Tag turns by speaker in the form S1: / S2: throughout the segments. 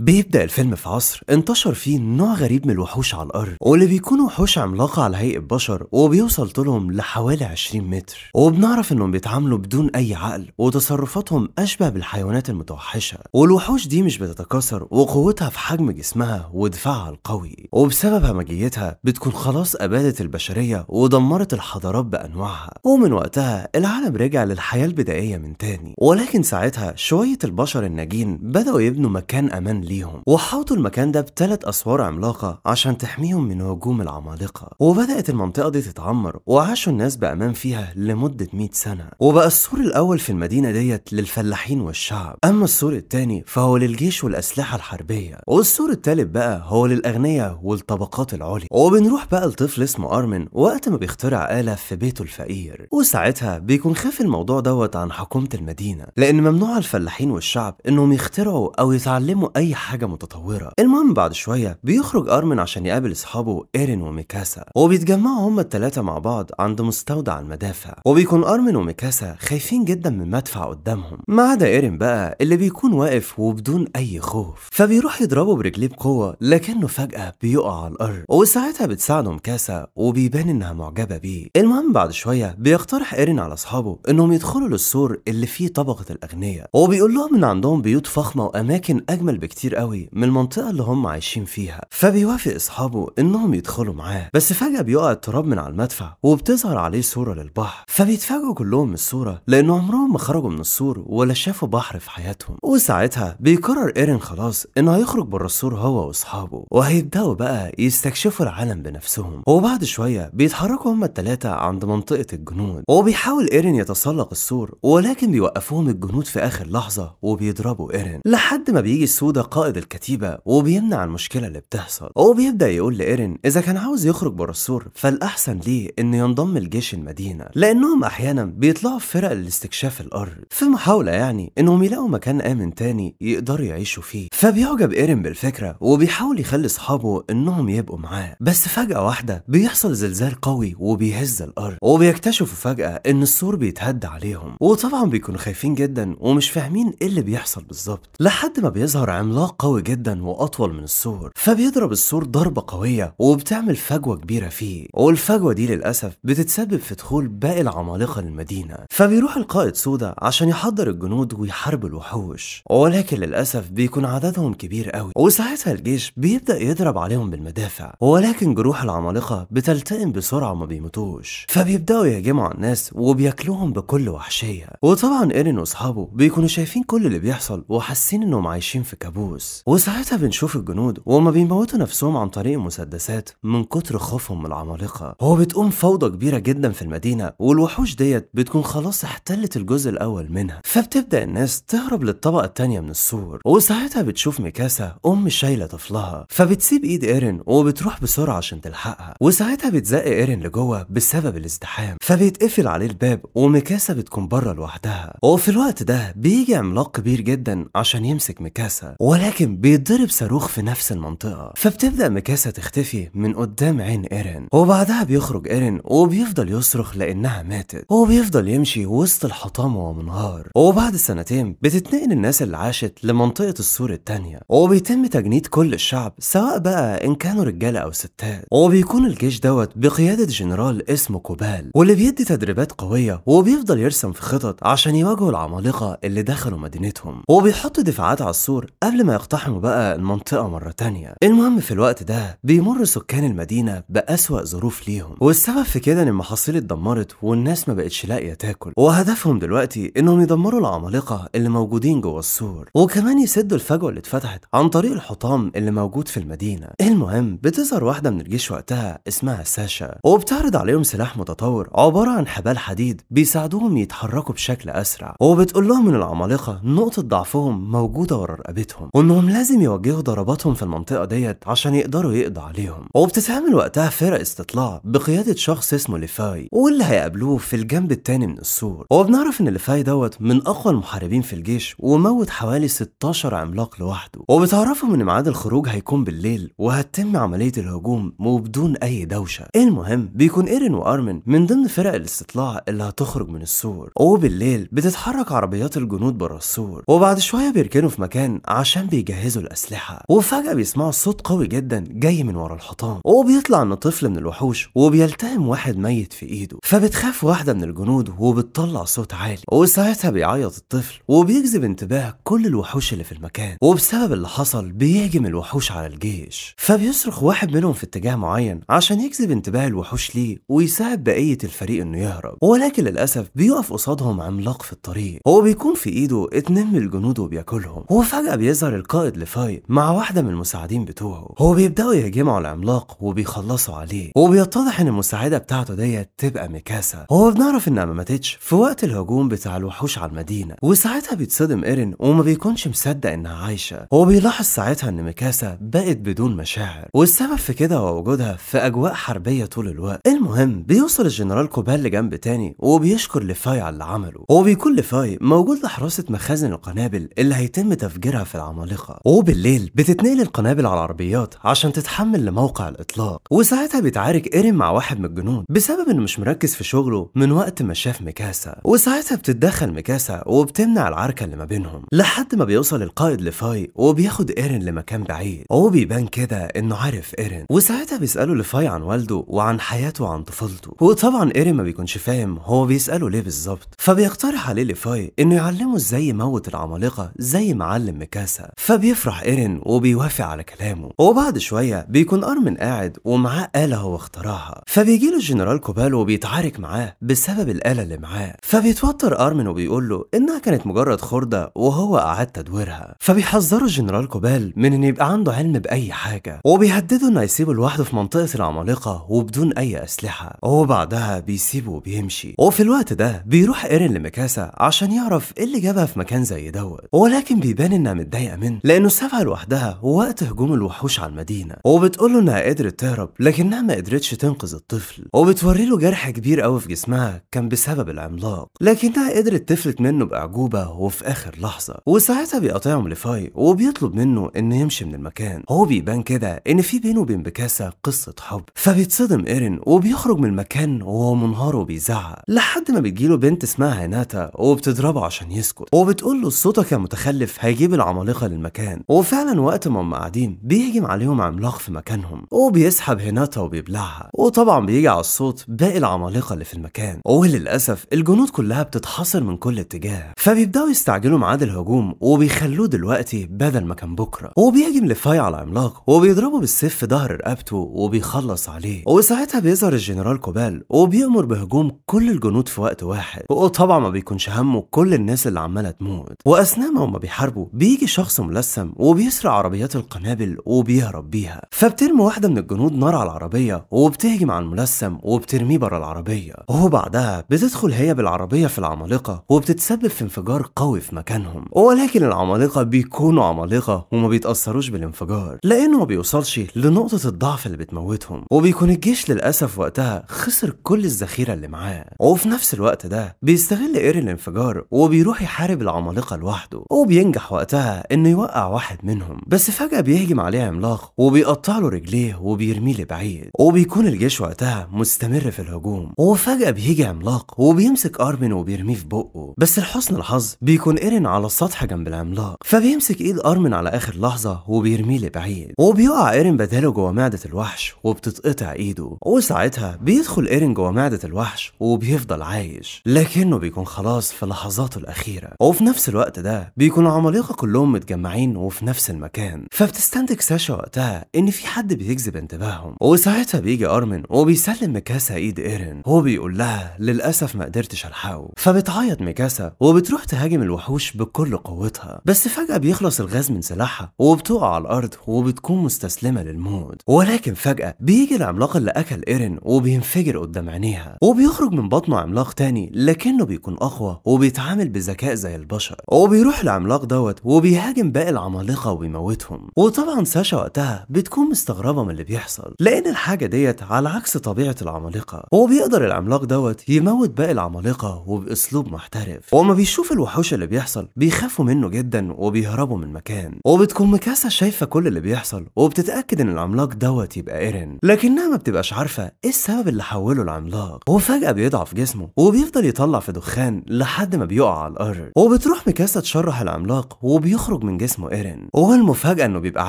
S1: بيبدأ الفيلم في عصر انتشر فيه نوع غريب من الوحوش على الأرض واللي بيكونوا وحوش عملاقة على هيئة بشر وبيوصل طولهم لحوالي 20 متر وبنعرف إنهم بيتعاملوا بدون أي عقل وتصرفاتهم أشبه بالحيوانات المتوحشة والوحوش دي مش بتتكاثر وقوتها في حجم جسمها ودفاعها القوي وبسبب همجيتها بتكون خلاص أبادت البشرية ودمرت الحضارات بأنواعها ومن وقتها العالم رجع للحياة البدائية من تاني ولكن ساعتها شوية البشر الناجين بدأوا يبنوا مكان أمان ليهم وحاطوا المكان ده بثلاث أسوار عملاقة عشان تحميهم من هجوم العمالقة وبدأت المنطقة دي تتعمر وعاشوا الناس بأمان فيها لمدة 100 سنة وبقى السور الأول في المدينة ديت للفلاحين والشعب أما السور الثاني فهو للجيش والأسلحة الحربية والسور الثالث بقى هو للأغنياء والطبقات العليا وبنروح بقى لطفل اسمه أرمن وقت ما بيخترع آلة في بيته الفقير وساعتها بيكون خاف الموضوع دوت عن حكومة المدينة لأن ممنوع الفلاحين والشعب إنهم يخترعوا أو يتعلموا أي حاجة متطورة المهم بعد شوية بيخرج أرمن عشان يقابل أصحابه إيرين وميكاسا وبيتجمعوا هما التلاتة مع بعض عند مستودع المدافع وبيكون أرمن وميكاسا خايفين جدا من مدفع قدامهم ما عدا إيرين بقى اللي بيكون واقف وبدون أي خوف فبيروح يضربه برجليه بقوة لكنه فجأة بيقع على الأرض وساعتها بتساعده ميكاسا وبيبان إنها معجبة بيه المهم بعد شوية بيقترح إيرين على أصحابه إنهم يدخلوا للسور اللي فيه طبقة الأغنياء وبيقول لهم إن عندهم بيوت فخمة وأماكن أجمل بكتير كتير قوي من المنطقة اللي هم عايشين فيها فبيوافق أصحابه إنهم يدخلوا معاه بس فجأة بيقع التراب من على المدفع وبتظهر عليه صورة للبحر فبيتفاجئوا كلهم من الصورة لأن عمرهم ما خرجوا من السور ولا شافوا بحر في حياتهم وساعتها بيقرر إيرين خلاص إنه هيخرج بره السور هو وأصحابه وهيبدأوا بقى يستكشفوا العالم بنفسهم وبعد شوية بيتحركوا هما التلاتة عند منطقة الجنود وبيحاول إيرين يتسلق السور ولكن بيوقفوهم الجنود في آخر لحظة وبيضربوا إيرين لحد ما بيجي السودة قائد الكتيبة وبيمنع المشكلة اللي بتحصل وبيبدأ يقول لإيرين إذا كان عاوز يخرج بره السور فالأحسن ليه إنه ينضم لجيش المدينة لأنهم أحيانا بيطلعوا في فرق لاستكشاف الأرض في محاولة يعني إنهم يلاقوا مكان آمن تاني يقدروا يعيشوا فيه فبيعجب إيرين بالفكرة وبيحاول يخلي أصحابه إنهم يبقوا معاه بس فجأة واحدة بيحصل زلزال قوي وبيهز الأرض وبيكتشفوا فجأة إن السور بيتهد عليهم وطبعا بيكونوا خايفين جدا ومش فاهمين إيه اللي بيحصل بالظبط لحد ما بيظهر عملاق عملاق قوي جدا واطول من السور فبيضرب السور ضربه قويه وبتعمل فجوه كبيره فيه والفجوه دي للاسف بتتسبب في دخول باقي العمالقه للمدينه فبيروح القائد سودا عشان يحضر الجنود ويحارب الوحوش ولكن للاسف بيكون عددهم كبير قوي وساعتها الجيش بيبدا يضرب عليهم بالمدافع ولكن جروح العمالقه بتلتئم بسرعه وما بيموتوش فبيبداوا يهجموا على الناس وبياكلوهم بكل وحشيه وطبعا ايرين واصحابه بيكونوا شايفين كل اللي بيحصل وحاسين انهم عايشين في كابوس الجاسوس وساعتها بنشوف الجنود وهما بيموتوا نفسهم عن طريق المسدسات من كتر خوفهم من العمالقه هو بتقوم فوضى كبيره جدا في المدينه والوحوش ديت بتكون خلاص احتلت الجزء الاول منها فبتبدا الناس تهرب للطبقه الثانيه من السور وساعتها بتشوف ميكاسا ام شايله طفلها فبتسيب ايد ايرين وبتروح بسرعه عشان تلحقها وساعتها بتزق ايرين لجوه بسبب الازدحام فبيتقفل عليه الباب وميكاسا بتكون بره لوحدها وفي الوقت ده بيجي عملاق كبير جدا عشان يمسك ميكاسا ولكن بيتضرب صاروخ في نفس المنطقة فبتبدأ ميكاسا تختفي من قدام عين إيرين وبعدها بيخرج إيرين وبيفضل يصرخ لأنها ماتت وبيفضل يمشي وسط الحطام وهو منهار وبعد سنتين بتتنقل الناس اللي عاشت لمنطقة السور التانية وبيتم تجنيد كل الشعب سواء بقى إن كانوا رجالة أو ستات وبيكون الجيش دوت بقيادة جنرال اسمه كوبال واللي بيدي تدريبات قوية وبيفضل يرسم في خطط عشان يواجهوا العمالقة اللي دخلوا مدينتهم وبيحط دفاعات على السور قبل ما يقتحموا بقى المنطقة مرة تانية المهم في الوقت ده بيمر سكان المدينة بأسوأ ظروف ليهم والسبب في كده إن المحاصيل اتدمرت والناس ما بقتش لاقية تاكل وهدفهم دلوقتي إنهم يدمروا العمالقة اللي موجودين جوه السور وكمان يسدوا الفجوة اللي اتفتحت عن طريق الحطام اللي موجود في المدينة المهم بتظهر واحدة من الجيش وقتها اسمها ساشا وبتعرض عليهم سلاح متطور عبارة عن حبال حديد بيساعدوهم يتحركوا بشكل أسرع وبتقول لهم إن العمالقة نقطة ضعفهم موجودة ورا رقبتهم وانهم لازم يوجهوا ضرباتهم في المنطقه ديت عشان يقدروا يقضوا عليهم وبتتعمل وقتها فرق استطلاع بقياده شخص اسمه ليفاي واللي هيقابلوه في الجنب التاني من السور وبنعرف ان ليفاي دوت من اقوى المحاربين في الجيش وموت حوالي 16 عملاق لوحده وبتعرفهم ان ميعاد الخروج هيكون بالليل وهتتم عمليه الهجوم وبدون اي دوشه المهم بيكون ايرين وارمن من ضمن فرق الاستطلاع اللي هتخرج من السور وبالليل بتتحرك عربيات الجنود بره السور وبعد شويه بيركنوا في مكان عشان بيجهزوا الأسلحة وفجأة بيسمعوا صوت قوي جدا جاي من ورا الحطام وبيطلع إن طفل من الوحوش وبيلتهم واحد ميت في إيده فبتخاف واحدة من الجنود وبتطلع صوت عالي وساعتها بيعيط الطفل وبيجذب انتباه كل الوحوش اللي في المكان وبسبب اللي حصل بيهجم الوحوش على الجيش فبيصرخ واحد منهم في اتجاه معين عشان يجذب انتباه الوحوش ليه ويساعد بقية الفريق إنه يهرب ولكن للأسف بيقف قصادهم عملاق في الطريق وبيكون في إيده اتنين من الجنود وبياكلهم وفجأة بيظهر بيظهر القائد لفاي مع واحدة من المساعدين بتوعه هو بيبدأوا يهجموا على العملاق وبيخلصوا عليه وبيتضح ان المساعدة بتاعته ديت تبقى ميكاسا هو بنعرف انها ما ماتتش في وقت الهجوم بتاع الوحوش على المدينة وساعتها بيتصدم ايرين وما بيكونش مصدق انها عايشة هو بيلاحظ ساعتها ان ميكاسا بقت بدون مشاعر والسبب في كده هو وجودها في اجواء حربية طول الوقت المهم بيوصل الجنرال كوبال لجنب تاني وبيشكر لفاي على اللي عمله هو بيكون لفاي موجود لحراسة مخازن القنابل اللي هيتم تفجيرها في العملاق العمالقة وبالليل بتتنقل القنابل على العربيات عشان تتحمل لموقع الإطلاق وساعتها بيتعارك إيرين مع واحد من الجنود بسبب إنه مش مركز في شغله من وقت ما شاف ميكاسا وساعتها بتتدخل ميكاسا وبتمنع العركة اللي ما بينهم لحد ما بيوصل القائد لفاي وبياخد إيرين لمكان بعيد وبيبان كده إنه عارف إيرين وساعتها بيسأله لفاي عن والده وعن حياته وعن طفولته وطبعا إيرين ما بيكونش فاهم هو بيسأله ليه بالظبط فبيقترح عليه لفاي إنه يعلمه إزاي يموت العمالقة زي ما علم ميكاسا فبيفرح ايرين وبيوافق على كلامه وبعد شويه بيكون ارمن قاعد ومعاه آلة هو اخترعها فبيجي له الجنرال كوبالو وبيتعارك معاه بسبب الآلة اللي معاه فبيتوتر ارمن وبيقول له انها كانت مجرد خردة وهو أعاد تدويرها فبيحذره الجنرال كوبال من ان يبقى عنده علم بأي حاجة وبيهدده انه يسيبه لوحده في منطقة العمالقة وبدون أي أسلحة وبعدها بيسيبه وبيمشي وفي الوقت ده بيروح ايرين لميكاسا عشان يعرف ايه اللي جابها في مكان زي دوت ولكن بيبان انها متضايقة آمن لأنه سابها لوحدها ووقت هجوم الوحوش على المدينة وبتقول له إنها قدرت تهرب لكنها ما قدرتش تنقذ الطفل وبتوري له جرح كبير قوي في جسمها كان بسبب العملاق لكنها قدرت تفلت منه بأعجوبة وفي آخر لحظة وساعتها بيقاطعهم لفاي وبيطلب منه إنه يمشي من المكان هو بيبان كده إن في بينه وبين بكاسة قصة حب فبيتصدم إيرين وبيخرج من المكان وهو منهار وبيزعق لحد ما بتجيله بنت اسمها هيناتا وبتضربه عشان يسكت وبتقول له صوتك يا متخلف هيجيب العمالقة المكان وفعلا وقت ما هم قاعدين بيهجم عليهم عملاق في مكانهم وبيسحب هناتا وبيبلعها وطبعا بيجي على الصوت باقي العمالقه اللي في المكان وللاسف الجنود كلها بتتحاصر من كل اتجاه فبيبداوا يستعجلوا ميعاد الهجوم وبيخلوه دلوقتي بدل ما كان بكره وبيهجم لفاي على عملاق وبيضربه بالسيف في ظهر رقبته وبيخلص عليه وساعتها بيظهر الجنرال كوبال وبيأمر بهجوم كل الجنود في وقت واحد وطبعا ما بيكونش همه كل الناس اللي عماله تموت واثناء ما هم بيحاربوا بيجي شخص ملسم ملثم وبيسرق عربيات القنابل وبيهرب بيها فبترمي واحدة من الجنود نار على العربية وبتهجم على الملسم وبترميه بره العربية وبعدها بتدخل هي بالعربية في العمالقة وبتتسبب في انفجار قوي في مكانهم ولكن العمالقة بيكونوا عمالقة وما بيتأثروش بالانفجار لأنه ما بيوصلش لنقطة الضعف اللي بتموتهم وبيكون الجيش للأسف وقتها خسر كل الذخيرة اللي معاه وفي نفس الوقت ده بيستغل إير الانفجار وبيروح يحارب العمالقة لوحده وبينجح وقتها إنه بيوقع واحد منهم بس فجأة بيهجم عليه عملاق وبيقطع له رجليه وبيرميه لبعيد وبيكون الجيش وقتها مستمر في الهجوم وفجأة بيجي عملاق وبيمسك أرمن وبيرميه في بقه بس لحسن الحظ بيكون إيرين على السطح جنب العملاق فبيمسك إيد أرمن على آخر لحظة وبيرميه لبعيد وبيقع إيرين بداله جوه معدة الوحش وبتتقطع إيده وساعتها بيدخل إيرين جوه معدة الوحش وبيفضل عايش لكنه بيكون خلاص في لحظاته الأخيرة وفي نفس الوقت ده بيكون عمالقة كلهم متجمعين متجمعين وفي نفس المكان فبتستنتج ساشا وقتها ان في حد بيجذب انتباههم وساعتها بيجي ارمن وبيسلم ميكاسا ايد ايرن هو بيقول لها للاسف ما قدرتش الحقه فبتعيط ميكاسا وبتروح تهاجم الوحوش بكل قوتها بس فجاه بيخلص الغاز من سلاحها وبتقع على الارض وبتكون مستسلمه للموت ولكن فجاه بيجي العملاق اللي اكل ايرن وبينفجر قدام عينيها وبيخرج من بطنه عملاق تاني لكنه بيكون اقوى وبيتعامل بذكاء زي البشر وبيروح العملاق دوت وبيهاجم باقي العمالقه وبيموتهم وطبعا ساشا وقتها بتكون مستغربه من اللي بيحصل لان الحاجه ديت على عكس طبيعه العمالقه هو بيقدر العملاق دوت يموت باقي العمالقه وباسلوب محترف وما بيشوف الوحوش اللي بيحصل بيخافوا منه جدا وبيهربوا من المكان وبتكون ميكاسا شايفه كل اللي بيحصل وبتتاكد ان العملاق دوت يبقى ايرن لكنها ما بتبقاش عارفه ايه السبب اللي حوله العملاق وفجاه بيضعف جسمه وبيفضل يطلع في دخان لحد ما بيقع على الارض وبتروح ميكاسا تشرح العملاق وبيخرج من من جسمه ايرين وهو المفاجأة انه بيبقى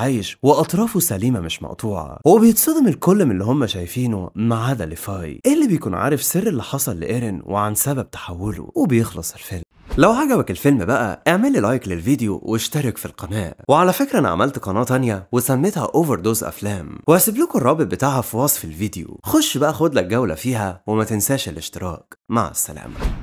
S1: عايش واطرافه سليمة مش مقطوعة وبيتصدم الكل من اللي هم شايفينه ما عدا ليفاي إيه اللي بيكون عارف سر اللي حصل لايرين وعن سبب تحوله وبيخلص الفيلم لو عجبك الفيلم بقى اعمل لي لايك للفيديو واشترك في القناة وعلى فكرة انا عملت قناة تانية وسميتها اوفر دوز افلام وهسيب لكم الرابط بتاعها في وصف الفيديو خش بقى خد لك جولة فيها وما تنساش الاشتراك مع السلامة